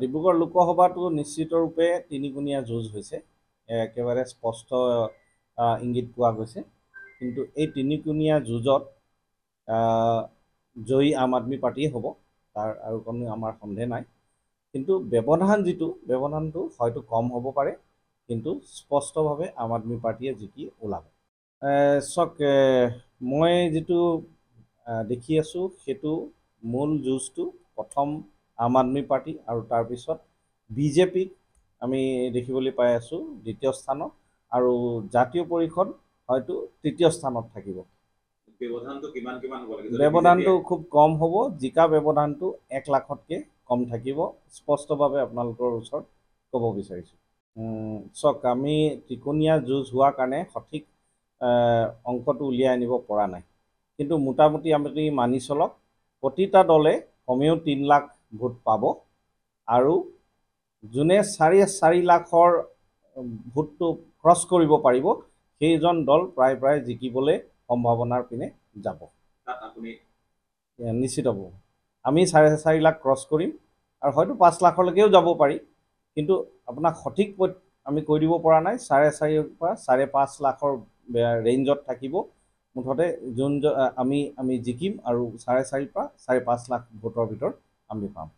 ডিব্ৰুগড় লোকসভাটো নিশ্চিতৰূপে তিনিকোণীয়া যুঁজ হৈছে একেবাৰে স্পষ্ট ইংগিত পোৱা গৈছে কিন্তু এই তিনিকোণীয়া যুঁজত জয়ী আম আদমী পাৰ্টীয়ে হ'ব তাৰ আৰু কোনো আমাৰ সন্দেহ নাই কিন্তু ব্যৱধান যিটো ব্যৱধানটো হয়তো কম হ'ব পাৰে কিন্তু স্পষ্টভাৱে আম আদমী পাৰ্টীয়ে জিকি ওলাব চক মই যিটো দেখি আছোঁ সেইটো মূল যুঁজটো প্ৰথম আম আদমি পাৰ্টি আৰু তাৰপিছত বিজেপি আমি দেখিবলৈ পাই আছোঁ দ্বিতীয় স্থানত আৰু জাতীয় পৰিষদ হয়তো তৃতীয় স্থানত থাকিব ব্যৱধানটো খুব কম হ'ব জিকা ব্যৱধানটো এক লাখতকৈ কম থাকিব স্পষ্টভাৱে আপোনালোকৰ ওচৰত ক'ব বিচাৰিছোঁ চাওক আমি ত্ৰিকোণীয়া যুঁজ হোৱাৰ কাৰণে সঠিক অংকটো উলিয়াই আনিব পৰা নাই কিন্তু মোটামুটি আমি মানি চলক প্ৰতিটা দলে কমেও তিনি লাখ ভোট পাব আৰু যোনে চাৰি চাৰি লাখৰ ভোটটো ক্ৰছ কৰিব পাৰিব সেইজন দল প্ৰায় প্ৰায় জিকিবলৈ সম্ভাৱনাৰ পিনে যাব নিশ্চিত হ'ব আমি চাৰে চাৰি লাখ ক্ৰছ কৰিম আৰু হয়তো পাঁচ লাখলৈকেও যাব পাৰি কিন্তু আপোনাক সঠিক আমি কৈ দিব পৰা নাই চাৰে চাৰিৰ পৰা চাৰে পাঁচ লাখৰ ৰেঞ্জত থাকিব মুঠতে যোন আমি আমি জিকিম আৰু চাৰে চাৰিৰ পৰা চাৰে পাঁচ লাখ ভোটৰ ভিতৰত ambil faham.